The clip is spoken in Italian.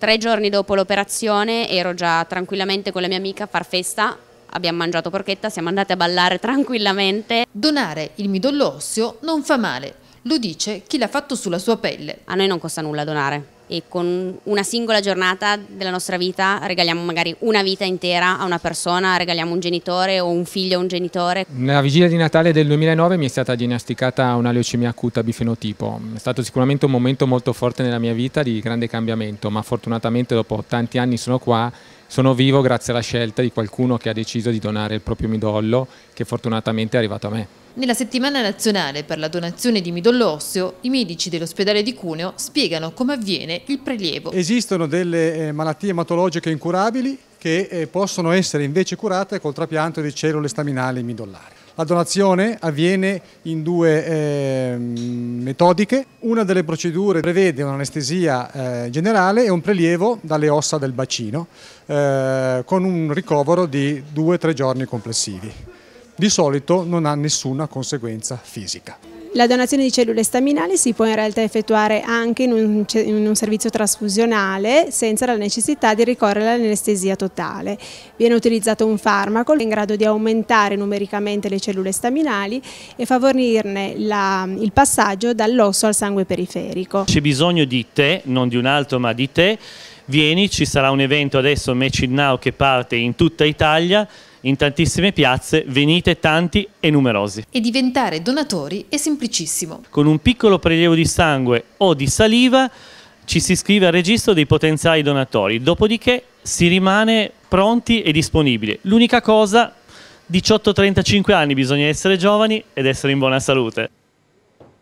Tre giorni dopo l'operazione ero già tranquillamente con la mia amica a far festa abbiamo mangiato porchetta, siamo andate a ballare tranquillamente. Donare il midollo osseo non fa male, lo dice chi l'ha fatto sulla sua pelle. A noi non costa nulla donare e con una singola giornata della nostra vita regaliamo magari una vita intera a una persona, regaliamo un genitore o un figlio a un genitore. Nella vigilia di Natale del 2009 mi è stata diagnosticata una leucemia acuta bifenotipo, è stato sicuramente un momento molto forte nella mia vita di grande cambiamento, ma fortunatamente dopo tanti anni sono qua sono vivo grazie alla scelta di qualcuno che ha deciso di donare il proprio midollo che fortunatamente è arrivato a me. Nella settimana nazionale per la donazione di midollo osseo, i medici dell'ospedale di Cuneo spiegano come avviene il prelievo. Esistono delle eh, malattie ematologiche incurabili che eh, possono essere invece curate col trapianto di cellule staminali midollari. La donazione avviene in due eh, metodiche. Una delle procedure prevede un'anestesia eh, generale e un prelievo dalle ossa del bacino eh, con un ricovero di 2-3 giorni complessivi di solito non ha nessuna conseguenza fisica. La donazione di cellule staminali si può in realtà effettuare anche in un, in un servizio trasfusionale senza la necessità di ricorrere all'anestesia totale. Viene utilizzato un farmaco in grado di aumentare numericamente le cellule staminali e favorirne la, il passaggio dall'osso al sangue periferico. C'è bisogno di te, non di un altro ma di te, vieni, ci sarà un evento adesso, Match It Now, che parte in tutta Italia, in tantissime piazze, venite tanti e numerosi. E diventare donatori è semplicissimo. Con un piccolo prelievo di sangue o di saliva ci si iscrive al registro dei potenziali donatori, dopodiché si rimane pronti e disponibili. L'unica cosa, 18-35 anni bisogna essere giovani ed essere in buona salute.